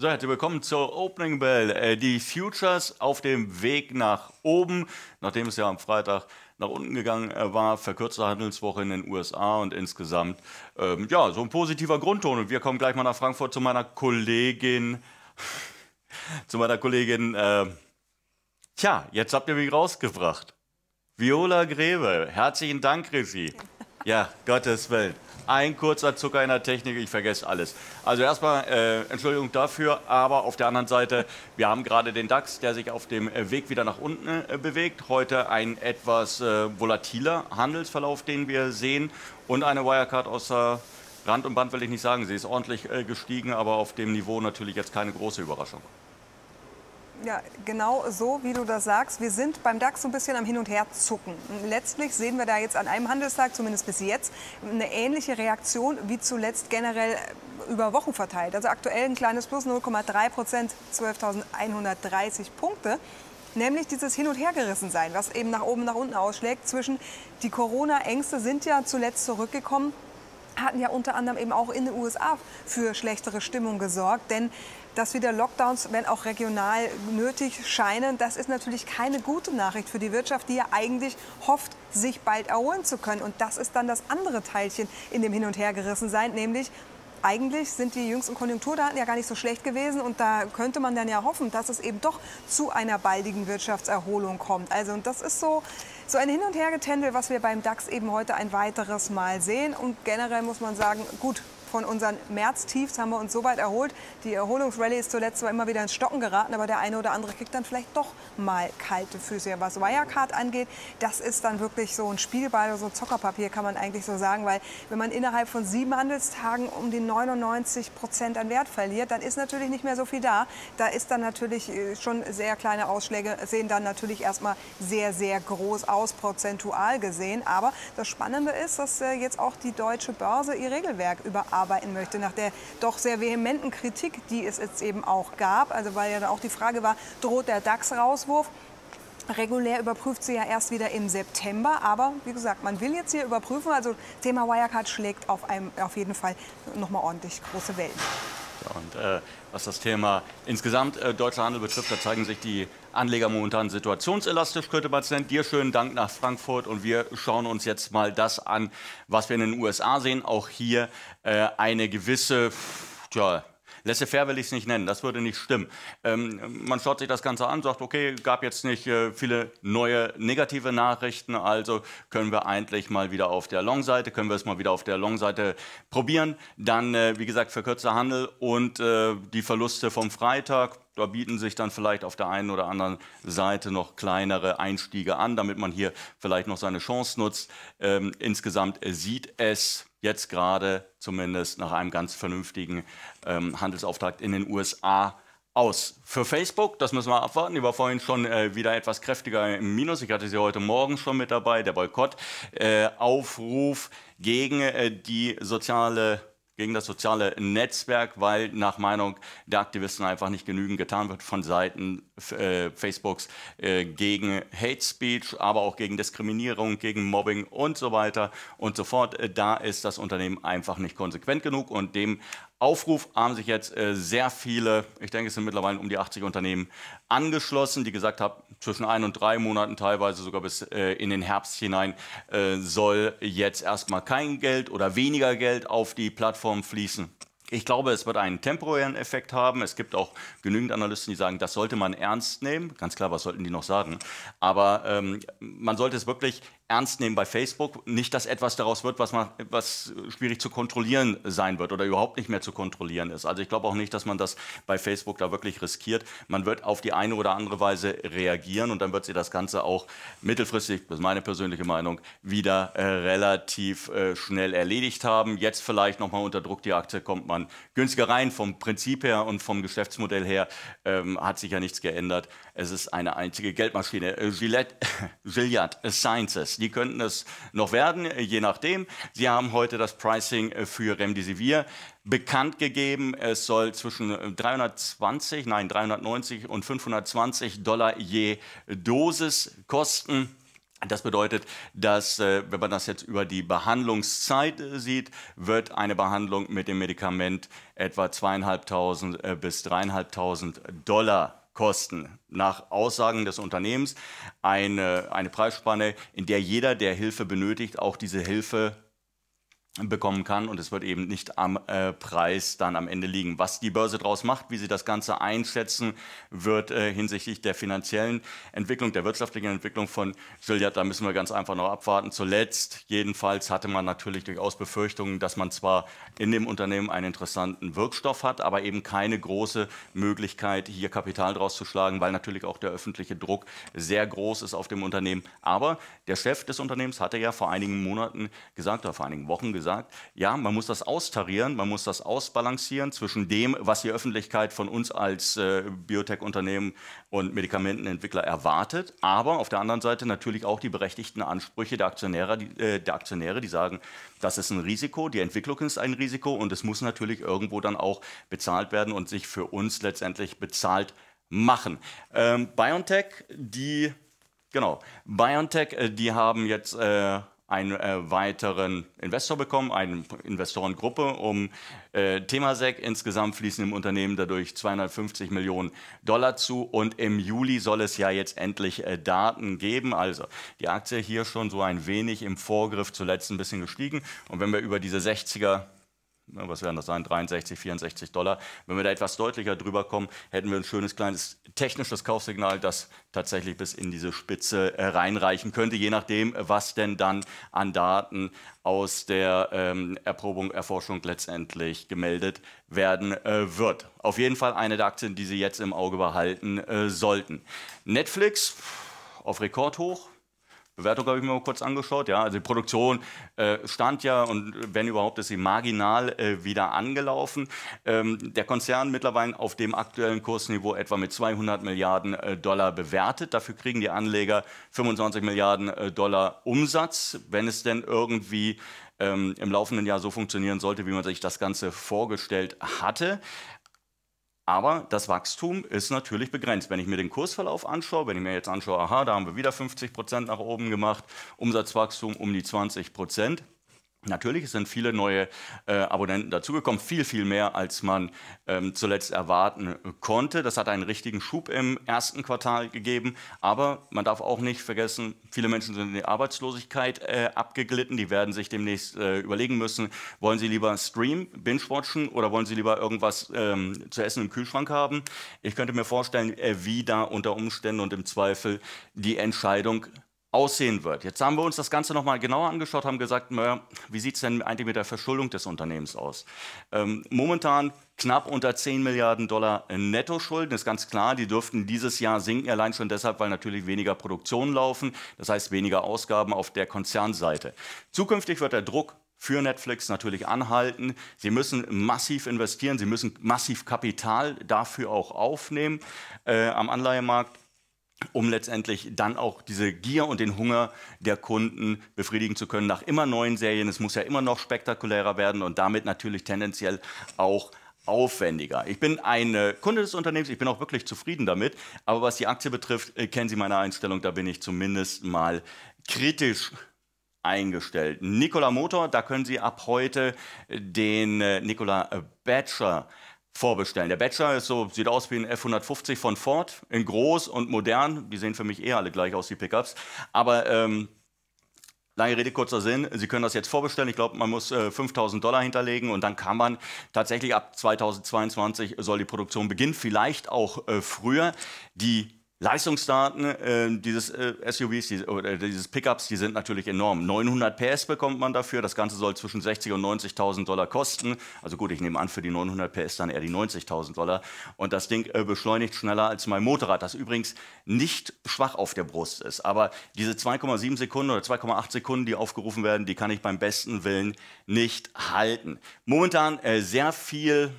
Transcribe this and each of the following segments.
So, herzlich willkommen zur Opening Bell. Äh, die Futures auf dem Weg nach oben, nachdem es ja am Freitag nach unten gegangen äh, war, verkürzte Handelswoche in den USA und insgesamt ähm, ja so ein positiver Grundton. Und wir kommen gleich mal nach Frankfurt zu meiner Kollegin, zu meiner Kollegin. Äh, tja, jetzt habt ihr mich rausgebracht. Viola Grebe, herzlichen Dank, Rissi. Ja, Gottes Willen. Ein kurzer Zucker in der Technik, ich vergesse alles. Also erstmal äh, Entschuldigung dafür, aber auf der anderen Seite, wir haben gerade den DAX, der sich auf dem äh, Weg wieder nach unten äh, bewegt. Heute ein etwas äh, volatiler Handelsverlauf, den wir sehen und eine Wirecard außer Rand und Band will ich nicht sagen. Sie ist ordentlich äh, gestiegen, aber auf dem Niveau natürlich jetzt keine große Überraschung. Ja, genau so, wie du das sagst. Wir sind beim DAX so ein bisschen am Hin- und Herzucken. Letztlich sehen wir da jetzt an einem Handelstag, zumindest bis jetzt, eine ähnliche Reaktion wie zuletzt generell über Wochen verteilt. Also aktuell ein kleines Plus 0,3 Prozent, 12.130 Punkte. Nämlich dieses Hin- und Hergerissen sein, was eben nach oben, nach unten ausschlägt zwischen die Corona-Ängste sind ja zuletzt zurückgekommen hatten ja unter anderem eben auch in den USA für schlechtere Stimmung gesorgt. Denn dass wieder Lockdowns, wenn auch regional nötig scheinen, das ist natürlich keine gute Nachricht für die Wirtschaft, die ja eigentlich hofft, sich bald erholen zu können. Und das ist dann das andere Teilchen in dem Hin- und Hergerissensein, nämlich eigentlich sind die jüngsten Konjunkturdaten ja gar nicht so schlecht gewesen und da könnte man dann ja hoffen, dass es eben doch zu einer baldigen Wirtschaftserholung kommt. Also und das ist so so ein Hin- und Hergetendel, was wir beim DAX eben heute ein weiteres Mal sehen. Und generell muss man sagen, gut, von unseren März-Tiefs haben wir uns so weit erholt. Die Erholungsrallye ist zuletzt zwar immer wieder ins Stocken geraten, aber der eine oder andere kriegt dann vielleicht doch mal kalte Füße. was Wirecard angeht, das ist dann wirklich so ein Spielball oder so ein Zockerpapier, kann man eigentlich so sagen. Weil wenn man innerhalb von sieben Handelstagen um die 99 Prozent an Wert verliert, dann ist natürlich nicht mehr so viel da. Da ist dann natürlich äh, schon sehr kleine Ausschläge, sehen dann natürlich erstmal sehr, sehr groß aus, prozentual gesehen. Aber das Spannende ist, dass äh, jetzt auch die deutsche Börse ihr Regelwerk überarbeitet weiterarbeiten möchte, nach der doch sehr vehementen Kritik, die es jetzt eben auch gab. Also weil ja dann auch die Frage war, droht der DAX-Rauswurf? Regulär überprüft sie ja erst wieder im September. Aber wie gesagt, man will jetzt hier überprüfen. Also Thema Wirecard schlägt auf, einem, auf jeden Fall nochmal ordentlich große Wellen. Und äh, was das Thema insgesamt äh, deutscher Handel betrifft, da zeigen sich die Anleger momentan situationselastisch, könnte man es nennen. Dir schönen Dank nach Frankfurt und wir schauen uns jetzt mal das an, was wir in den USA sehen. Auch hier äh, eine gewisse, tja, Laissez-faire will ich es nicht nennen, das würde nicht stimmen. Ähm, man schaut sich das Ganze an, sagt, okay, gab jetzt nicht äh, viele neue negative Nachrichten, also können wir eigentlich mal wieder auf der Long-Seite, können wir es mal wieder auf der Long-Seite probieren. Dann, äh, wie gesagt, verkürzter Handel und äh, die Verluste vom Freitag, da bieten sich dann vielleicht auf der einen oder anderen Seite noch kleinere Einstiege an, damit man hier vielleicht noch seine Chance nutzt. Ähm, insgesamt sieht es jetzt gerade zumindest nach einem ganz vernünftigen ähm, Handelsauftakt in den USA aus. Für Facebook, das müssen wir abwarten. Die war vorhin schon äh, wieder etwas kräftiger im Minus. Ich hatte sie heute Morgen schon mit dabei. Der Boykott, äh, Aufruf gegen äh, die soziale gegen das soziale Netzwerk, weil nach Meinung der Aktivisten einfach nicht genügend getan wird von Seiten äh, Facebooks äh, gegen Hate Speech, aber auch gegen Diskriminierung, gegen Mobbing und so weiter und so fort. Äh, da ist das Unternehmen einfach nicht konsequent genug und dem Aufruf haben sich jetzt äh, sehr viele, ich denke es sind mittlerweile um die 80 Unternehmen, angeschlossen, die gesagt haben, zwischen ein und drei Monaten, teilweise sogar bis äh, in den Herbst hinein, äh, soll jetzt erstmal kein Geld oder weniger Geld auf die Plattform fließen. Ich glaube, es wird einen temporären Effekt haben. Es gibt auch genügend Analysten, die sagen, das sollte man ernst nehmen. Ganz klar, was sollten die noch sagen? Aber ähm, man sollte es wirklich ernst nehmen bei Facebook. Nicht, dass etwas daraus wird, was, man, was schwierig zu kontrollieren sein wird oder überhaupt nicht mehr zu kontrollieren ist. Also ich glaube auch nicht, dass man das bei Facebook da wirklich riskiert. Man wird auf die eine oder andere Weise reagieren und dann wird sie das Ganze auch mittelfristig, das ist meine persönliche Meinung, wieder äh, relativ äh, schnell erledigt haben. Jetzt vielleicht nochmal unter Druck die Aktie kommt man günstiger rein. Vom Prinzip her und vom Geschäftsmodell her ähm, hat sich ja nichts geändert. Es ist eine einzige Geldmaschine. Äh, Gillette, Sciences, die könnten es noch werden, äh, je nachdem. Sie haben heute das Pricing äh, für Remdesivir bekannt gegeben. Es soll zwischen 320, nein 390 und 520 Dollar je Dosis kosten. Das bedeutet, dass, wenn man das jetzt über die Behandlungszeit sieht, wird eine Behandlung mit dem Medikament etwa 2.500 bis 3.500 Dollar kosten. Nach Aussagen des Unternehmens eine, eine Preisspanne, in der jeder, der Hilfe benötigt, auch diese Hilfe bekommen kann und es wird eben nicht am äh, Preis dann am Ende liegen. Was die Börse daraus macht, wie sie das Ganze einschätzen wird äh, hinsichtlich der finanziellen Entwicklung, der wirtschaftlichen Entwicklung von Gilliard, da müssen wir ganz einfach noch abwarten. Zuletzt jedenfalls hatte man natürlich durchaus Befürchtungen, dass man zwar in dem Unternehmen einen interessanten Wirkstoff hat, aber eben keine große Möglichkeit, hier Kapital draus zu schlagen, weil natürlich auch der öffentliche Druck sehr groß ist auf dem Unternehmen. Aber der Chef des Unternehmens hatte ja vor einigen Monaten gesagt, oder vor einigen Wochen gesagt, gesagt, ja, man muss das austarieren, man muss das ausbalancieren zwischen dem, was die Öffentlichkeit von uns als äh, Biotech-Unternehmen und Medikamentenentwickler erwartet, aber auf der anderen Seite natürlich auch die berechtigten Ansprüche der Aktionäre, die, äh, der Aktionäre, die sagen, das ist ein Risiko, die Entwicklung ist ein Risiko und es muss natürlich irgendwo dann auch bezahlt werden und sich für uns letztendlich bezahlt machen. Ähm, BioNTech, die Genau. BioNTech, äh, die haben jetzt äh, einen äh, weiteren Investor bekommen, eine Investorengruppe um äh, Temasek. Insgesamt fließen im Unternehmen dadurch 250 Millionen Dollar zu und im Juli soll es ja jetzt endlich äh, Daten geben. Also die Aktie hier schon so ein wenig im Vorgriff, zuletzt ein bisschen gestiegen. Und wenn wir über diese 60er Ne, was werden das sein, 63, 64 Dollar. Wenn wir da etwas deutlicher drüber kommen, hätten wir ein schönes kleines technisches Kaufsignal, das tatsächlich bis in diese Spitze äh, reinreichen könnte, je nachdem, was denn dann an Daten aus der ähm, Erprobung, Erforschung letztendlich gemeldet werden äh, wird. Auf jeden Fall eine der Aktien, die Sie jetzt im Auge behalten äh, sollten. Netflix auf Rekordhoch, Bewertung habe ich mir mal kurz angeschaut. Ja, also die Produktion äh, stand ja und wenn überhaupt ist sie marginal äh, wieder angelaufen. Ähm, der Konzern mittlerweile auf dem aktuellen Kursniveau etwa mit 200 Milliarden äh, Dollar bewertet. Dafür kriegen die Anleger 25 Milliarden äh, Dollar Umsatz, wenn es denn irgendwie ähm, im laufenden Jahr so funktionieren sollte, wie man sich das Ganze vorgestellt hatte. Aber das Wachstum ist natürlich begrenzt. Wenn ich mir den Kursverlauf anschaue, wenn ich mir jetzt anschaue, aha, da haben wir wieder 50 Prozent nach oben gemacht, Umsatzwachstum um die 20 Prozent, Natürlich sind viele neue äh, Abonnenten dazugekommen, viel, viel mehr, als man ähm, zuletzt erwarten äh, konnte. Das hat einen richtigen Schub im ersten Quartal gegeben. Aber man darf auch nicht vergessen, viele Menschen sind in die Arbeitslosigkeit äh, abgeglitten. Die werden sich demnächst äh, überlegen müssen, wollen sie lieber Stream, Binge-Watchen oder wollen sie lieber irgendwas ähm, zu essen im Kühlschrank haben. Ich könnte mir vorstellen, äh, wie da unter Umständen und im Zweifel die Entscheidung aussehen wird. Jetzt haben wir uns das Ganze nochmal genauer angeschaut, haben gesagt, wie sieht es denn eigentlich mit der Verschuldung des Unternehmens aus? Ähm, momentan knapp unter 10 Milliarden Dollar Nettoschulden, ist ganz klar, die dürften dieses Jahr sinken, allein schon deshalb, weil natürlich weniger Produktionen laufen, das heißt weniger Ausgaben auf der Konzernseite. Zukünftig wird der Druck für Netflix natürlich anhalten. Sie müssen massiv investieren, sie müssen massiv Kapital dafür auch aufnehmen äh, am Anleihemarkt um letztendlich dann auch diese Gier und den Hunger der Kunden befriedigen zu können nach immer neuen Serien. Es muss ja immer noch spektakulärer werden und damit natürlich tendenziell auch aufwendiger. Ich bin ein äh, Kunde des Unternehmens, ich bin auch wirklich zufrieden damit, aber was die Aktie betrifft, äh, kennen Sie meine Einstellung, da bin ich zumindest mal kritisch eingestellt. Nikola Motor, da können Sie ab heute äh, den Nikola Batcher vorbestellen. Der Bachelor ist so, sieht aus wie ein F150 von Ford, in groß und modern. Die sehen für mich eh alle gleich aus, die Pickups. Aber ähm, lange Rede, kurzer Sinn, Sie können das jetzt vorbestellen. Ich glaube, man muss äh, 5000 Dollar hinterlegen und dann kann man tatsächlich ab 2022 soll die Produktion beginnen, vielleicht auch äh, früher. Die Leistungsdaten äh, dieses äh, SUVs die, oder dieses Pickups, die sind natürlich enorm. 900 PS bekommt man dafür. Das Ganze soll zwischen 60 und 90.000 Dollar kosten. Also gut, ich nehme an, für die 900 PS dann eher die 90.000 Dollar. Und das Ding äh, beschleunigt schneller als mein Motorrad, das übrigens nicht schwach auf der Brust ist. Aber diese 2,7 Sekunden oder 2,8 Sekunden, die aufgerufen werden, die kann ich beim besten Willen nicht halten. Momentan äh, sehr viel,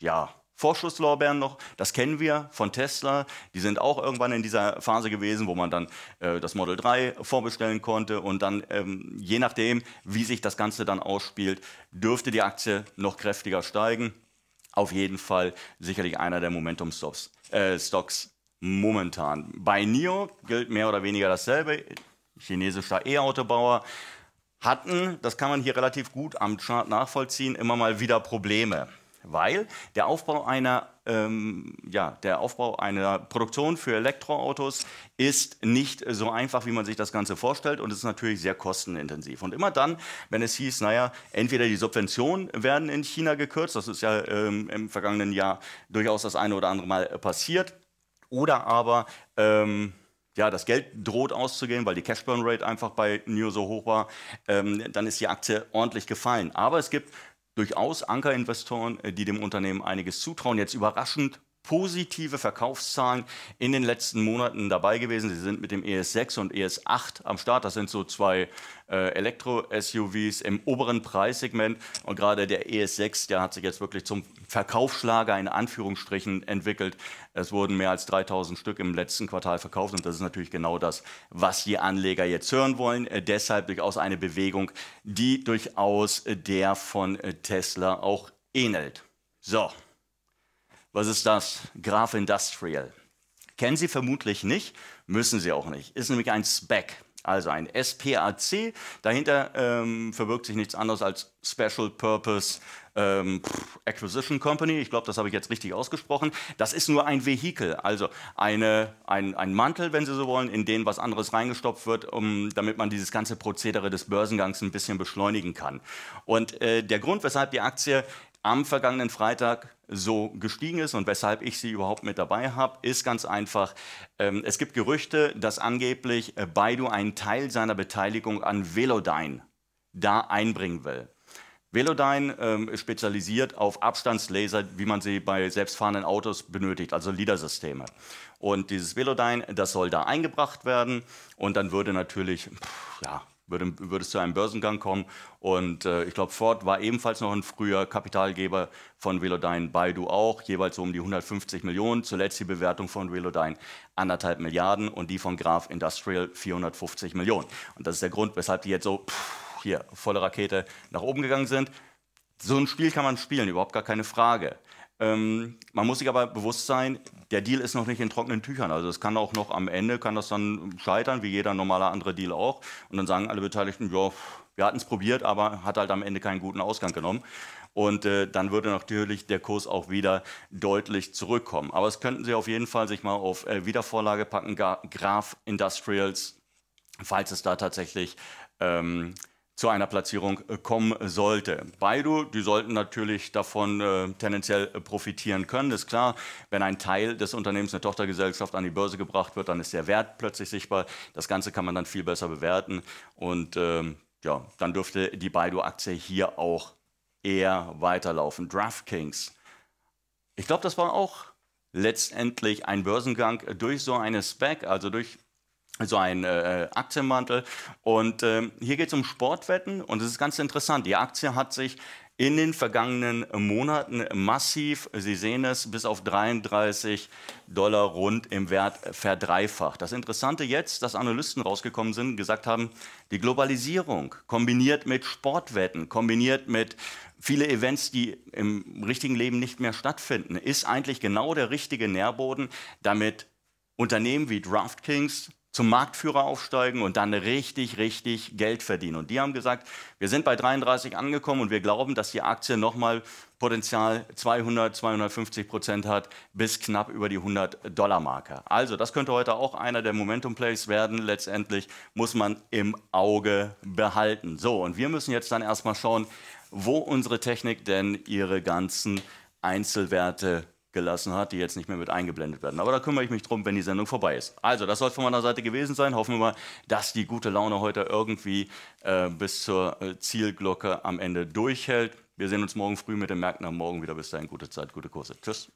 ja, Vorschusslorbeeren noch, das kennen wir von Tesla. Die sind auch irgendwann in dieser Phase gewesen, wo man dann äh, das Model 3 vorbestellen konnte. Und dann, ähm, je nachdem, wie sich das Ganze dann ausspielt, dürfte die Aktie noch kräftiger steigen. Auf jeden Fall sicherlich einer der Momentum-Stocks äh, momentan. Bei NIO gilt mehr oder weniger dasselbe. Chinesischer E-Autobauer hatten, das kann man hier relativ gut am Chart nachvollziehen, immer mal wieder Probleme weil der Aufbau einer, ähm, ja, der Aufbau einer Produktion für Elektroautos ist nicht so einfach, wie man sich das Ganze vorstellt und ist natürlich sehr kostenintensiv. Und immer dann, wenn es hieß, naja, entweder die Subventionen werden in China gekürzt, das ist ja ähm, im vergangenen Jahr durchaus das eine oder andere Mal passiert, oder aber ähm, ja, das Geld droht auszugehen, weil die Cash Burn Rate einfach bei New so hoch war, ähm, dann ist die Aktie ordentlich gefallen. Aber es gibt durchaus Ankerinvestoren, äh, die dem Unternehmen einiges zutrauen. Jetzt überraschend positive Verkaufszahlen in den letzten Monaten dabei gewesen. Sie sind mit dem ES6 und ES8 am Start. Das sind so zwei äh, Elektro-SUVs im oberen Preissegment. Und gerade der ES6, der hat sich jetzt wirklich zum Verkaufsschlager in Anführungsstrichen entwickelt. Es wurden mehr als 3000 Stück im letzten Quartal verkauft. Und das ist natürlich genau das, was die Anleger jetzt hören wollen. Äh, deshalb durchaus eine Bewegung, die durchaus äh, der von äh, Tesla auch ähnelt. So. Was ist das? Graf Industrial. Kennen Sie vermutlich nicht, müssen Sie auch nicht. Ist nämlich ein SPAC, also ein SPAC. Dahinter ähm, verbirgt sich nichts anderes als Special Purpose ähm, Acquisition Company. Ich glaube, das habe ich jetzt richtig ausgesprochen. Das ist nur ein Vehikel, also eine, ein, ein Mantel, wenn Sie so wollen, in den was anderes reingestopft wird, um, damit man dieses ganze Prozedere des Börsengangs ein bisschen beschleunigen kann. Und äh, der Grund, weshalb die Aktie am vergangenen Freitag so gestiegen ist und weshalb ich sie überhaupt mit dabei habe, ist ganz einfach, ähm, es gibt Gerüchte, dass angeblich äh, Baidu einen Teil seiner Beteiligung an Velodyne da einbringen will. Velodyne ähm, spezialisiert auf Abstandslaser, wie man sie bei selbstfahrenden Autos benötigt, also LIDAR-Systeme. Und dieses Velodyne, das soll da eingebracht werden und dann würde natürlich, pff, ja, würde, würde es zu einem Börsengang kommen. Und äh, ich glaube, Ford war ebenfalls noch ein früher Kapitalgeber von Velodyne, Baidu auch, jeweils um die 150 Millionen. Zuletzt die Bewertung von Velodyne anderthalb Milliarden und die von Graf Industrial 450 Millionen. Und das ist der Grund, weshalb die jetzt so pff, hier volle Rakete nach oben gegangen sind. So ein Spiel kann man spielen, überhaupt gar keine Frage. Ähm, man muss sich aber bewusst sein, der Deal ist noch nicht in trockenen Tüchern. Also es kann auch noch am Ende, kann das dann scheitern, wie jeder normale andere Deal auch. Und dann sagen alle Beteiligten, ja, wir hatten es probiert, aber hat halt am Ende keinen guten Ausgang genommen. Und äh, dann würde natürlich der Kurs auch wieder deutlich zurückkommen. Aber es könnten Sie auf jeden Fall sich mal auf äh, Wiedervorlage packen, Graf Industrials, falls es da tatsächlich ähm, zu einer Platzierung äh, kommen sollte. Baidu, die sollten natürlich davon äh, tendenziell äh, profitieren können, ist klar. Wenn ein Teil des Unternehmens, eine Tochtergesellschaft an die Börse gebracht wird, dann ist der Wert plötzlich sichtbar. Das Ganze kann man dann viel besser bewerten und ähm, ja, dann dürfte die Baidu-Aktie hier auch eher weiterlaufen. DraftKings. Ich glaube, das war auch letztendlich ein Börsengang durch so eine Spec, also durch so ein äh, äh, Aktienmantel. Und ähm, hier geht es um Sportwetten und es ist ganz interessant. Die Aktie hat sich in den vergangenen Monaten massiv, Sie sehen es, bis auf 33 Dollar rund im Wert verdreifacht. Das Interessante jetzt, dass Analysten rausgekommen sind, gesagt haben, die Globalisierung kombiniert mit Sportwetten, kombiniert mit vielen Events, die im richtigen Leben nicht mehr stattfinden, ist eigentlich genau der richtige Nährboden, damit Unternehmen wie DraftKings, zum Marktführer aufsteigen und dann richtig, richtig Geld verdienen. Und die haben gesagt, wir sind bei 33 angekommen und wir glauben, dass die Aktie nochmal Potenzial 200, 250 Prozent hat bis knapp über die 100-Dollar-Marke. Also das könnte heute auch einer der Momentum-Plays werden. Letztendlich muss man im Auge behalten. So, und wir müssen jetzt dann erstmal schauen, wo unsere Technik denn ihre ganzen Einzelwerte gelassen hat, die jetzt nicht mehr mit eingeblendet werden. Aber da kümmere ich mich drum, wenn die Sendung vorbei ist. Also, das soll von meiner Seite gewesen sein. Hoffen wir mal, dass die gute Laune heute irgendwie äh, bis zur äh, Zielglocke am Ende durchhält. Wir sehen uns morgen früh mit den Märkten am Morgen wieder. Bis dahin, gute Zeit, gute Kurse. Tschüss.